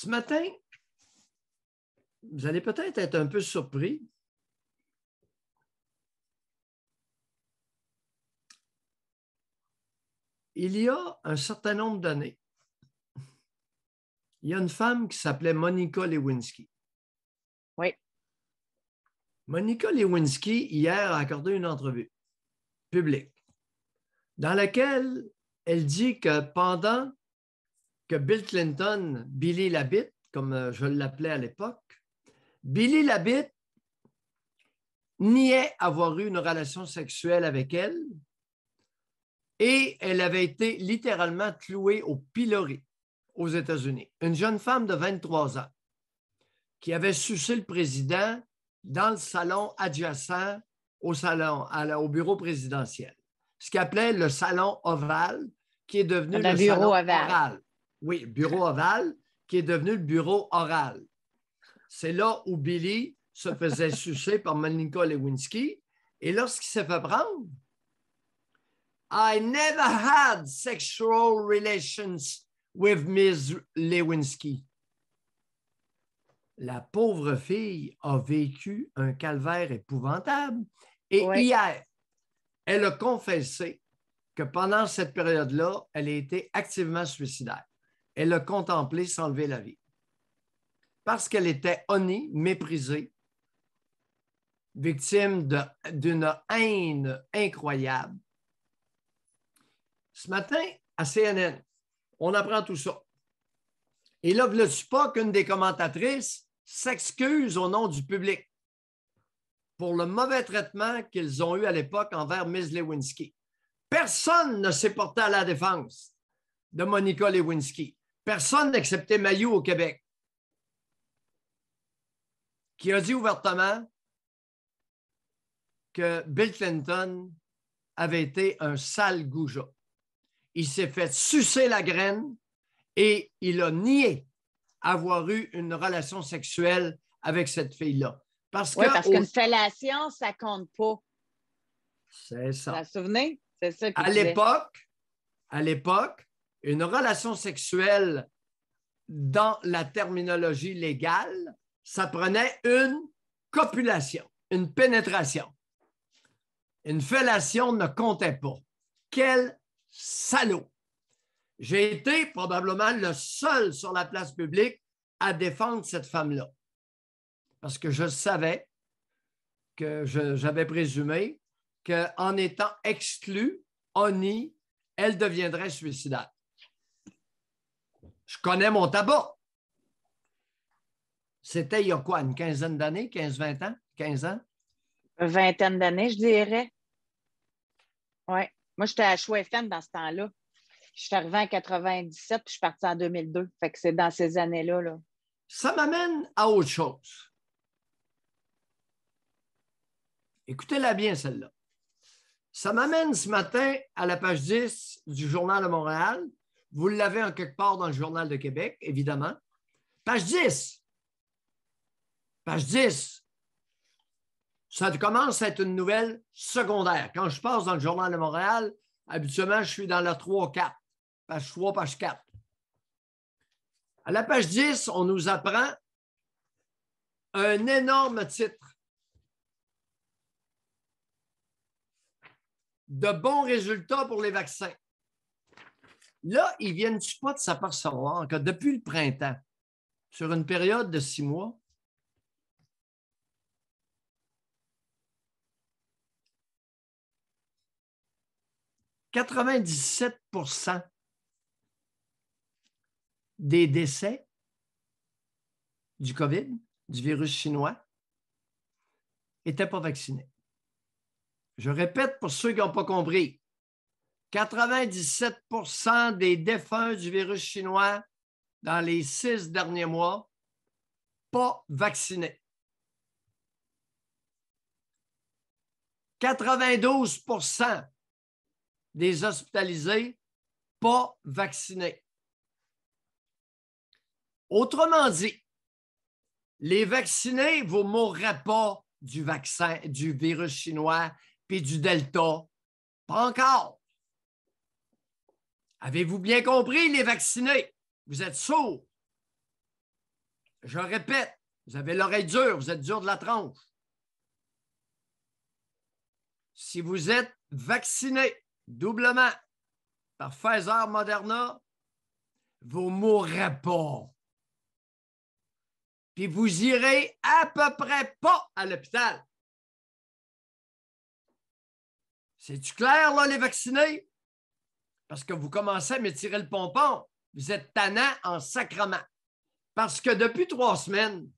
Ce matin, vous allez peut-être être un peu surpris. Il y a un certain nombre d'années, il y a une femme qui s'appelait Monica Lewinsky. Oui. Monica Lewinsky, hier, a accordé une entrevue publique dans laquelle elle dit que pendant que Bill Clinton, Billy Labitte, comme euh, je l'appelais à l'époque, Billy Labitte niait avoir eu une relation sexuelle avec elle et elle avait été littéralement clouée au pilori aux États-Unis. Une jeune femme de 23 ans qui avait sucé le président dans le salon adjacent au salon, au bureau présidentiel, ce qu'appelait le salon ovale, qui est devenu le, bureau salon oral. Oui, bureau ovale, qui est devenu le bureau oral. C'est là où Billy se faisait sucer par Monica Lewinsky. Et lorsqu'il s'est fait prendre, I never had sexual relations with Ms. Lewinsky. La pauvre fille a vécu un calvaire épouvantable. Et hier, elle a confessé que pendant cette période-là, elle a été activement suicidaire elle le contemplé s'enlever la vie. Parce qu'elle était honnie, méprisée, victime d'une haine incroyable. Ce matin, à CNN, on apprend tout ça. Et là, ne tu pas qu'une des commentatrices s'excuse au nom du public pour le mauvais traitement qu'ils ont eu à l'époque envers Ms. Lewinsky. Personne ne s'est porté à la défense de Monica Lewinsky. Personne n'acceptait Maillot au Québec, qui a dit ouvertement que Bill Clinton avait été un sale goujat. Il s'est fait sucer la graine et il a nié avoir eu une relation sexuelle avec cette fille-là. Parce que parce qu'une fellation, ça compte pas. C'est ça. Vous vous souvenez? C'est ça. À l'époque, à l'époque, une relation sexuelle, dans la terminologie légale, ça prenait une copulation, une pénétration. Une fellation ne comptait pas. Quel salaud! J'ai été probablement le seul sur la place publique à défendre cette femme-là. Parce que je savais que j'avais présumé qu'en étant exclue, Oni, elle deviendrait suicidaire. Je connais mon tabac. C'était il y a quoi, une quinzaine d'années, 15-20 ans, 15 ans? Une vingtaine d'années, je dirais. Oui. Moi, j'étais à FM dans ce temps-là. Je suis en 97 puis je suis parti en 2002. Fait que c'est dans ces années-là. Là. Ça m'amène à autre chose. Écoutez-la bien, celle-là. Ça m'amène ce matin à la page 10 du Journal de Montréal, vous l'avez en quelque part dans le Journal de Québec, évidemment. Page 10. Page 10. Ça commence à être une nouvelle secondaire. Quand je passe dans le Journal de Montréal, habituellement, je suis dans la 3 4. Page 3, page 4. À la page 10, on nous apprend un énorme titre. De bons résultats pour les vaccins. Là, ils ne viennent pas de s'apercevoir que depuis le printemps, sur une période de six mois, « 97 des décès du COVID, du virus chinois, n'étaient pas vaccinés. Je répète pour ceux qui n'ont pas compris, 97 des défunts du virus chinois dans les six derniers mois, pas vaccinés. 92 des hospitalisés, pas vaccinés. Autrement dit, les vaccinés, vous ne mourrez pas du vaccin, du virus chinois, puis du Delta. Pas encore. Avez-vous bien compris, les vaccinés? Vous êtes sourds. Je répète, vous avez l'oreille dure, vous êtes dur de la tronche. Si vous êtes vacciné doublement par Pfizer Moderna, vous ne mourrez pas. Puis vous irez à peu près pas à l'hôpital. C'est-tu clair, là, les vaccinés? parce que vous commencez à me tirer le pompon. Vous êtes tannant en sacrement. Parce que depuis trois semaines,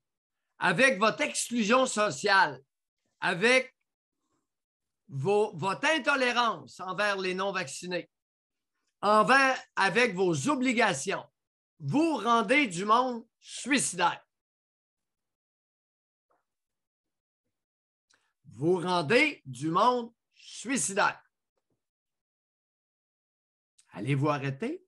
avec votre exclusion sociale, avec votre intolérance envers les non-vaccinés, avec vos obligations, vous rendez du monde suicidaire. Vous rendez du monde suicidaire. Allez-vous arrêter?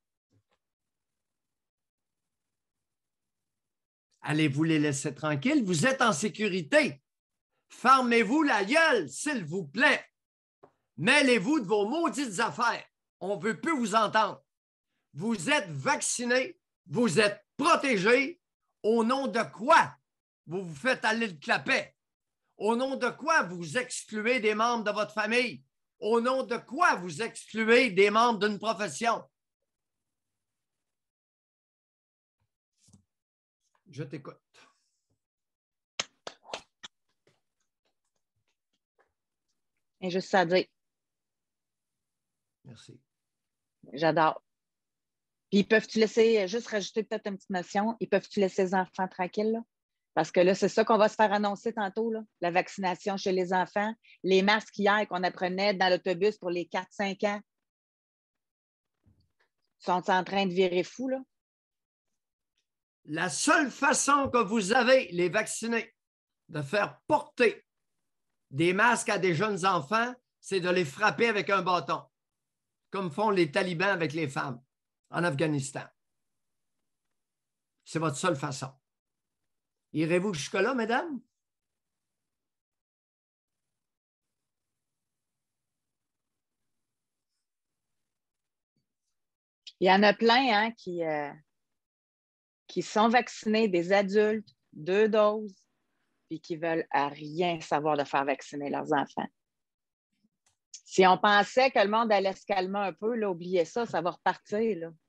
Allez-vous les laisser tranquilles? Vous êtes en sécurité. Fermez-vous la gueule, s'il vous plaît. Mêlez-vous de vos maudites affaires. On ne veut plus vous entendre. Vous êtes vaccinés, vous êtes protégés. Au nom de quoi vous vous faites aller le clapet? Au nom de quoi vous excluez des membres de votre famille? au nom de quoi vous excluez des membres d'une profession? Je t'écoute. Et juste ça dire. Merci. J'adore. Puis peuvent-tu laisser, euh, juste rajouter peut-être une petite notion, ils peuvent-tu laisser les enfants tranquilles? Là? Parce que là, c'est ça qu'on va se faire annoncer tantôt, la vaccination chez les enfants, les masques hier qu'on apprenait dans l'autobus pour les 4-5 ans. sont en train de virer fou, là. La seule façon que vous avez, les vaccinés, de faire porter des masques à des jeunes enfants, c'est de les frapper avec un bâton, comme font les talibans avec les femmes en Afghanistan. C'est votre seule façon. Irez-vous jusque-là, mesdames? Il y en a plein hein, qui, euh, qui sont vaccinés, des adultes, deux doses, puis qui veulent à rien savoir de faire vacciner leurs enfants. Si on pensait que le monde allait se calmer un peu, là, oubliez ça, ça va repartir. Là.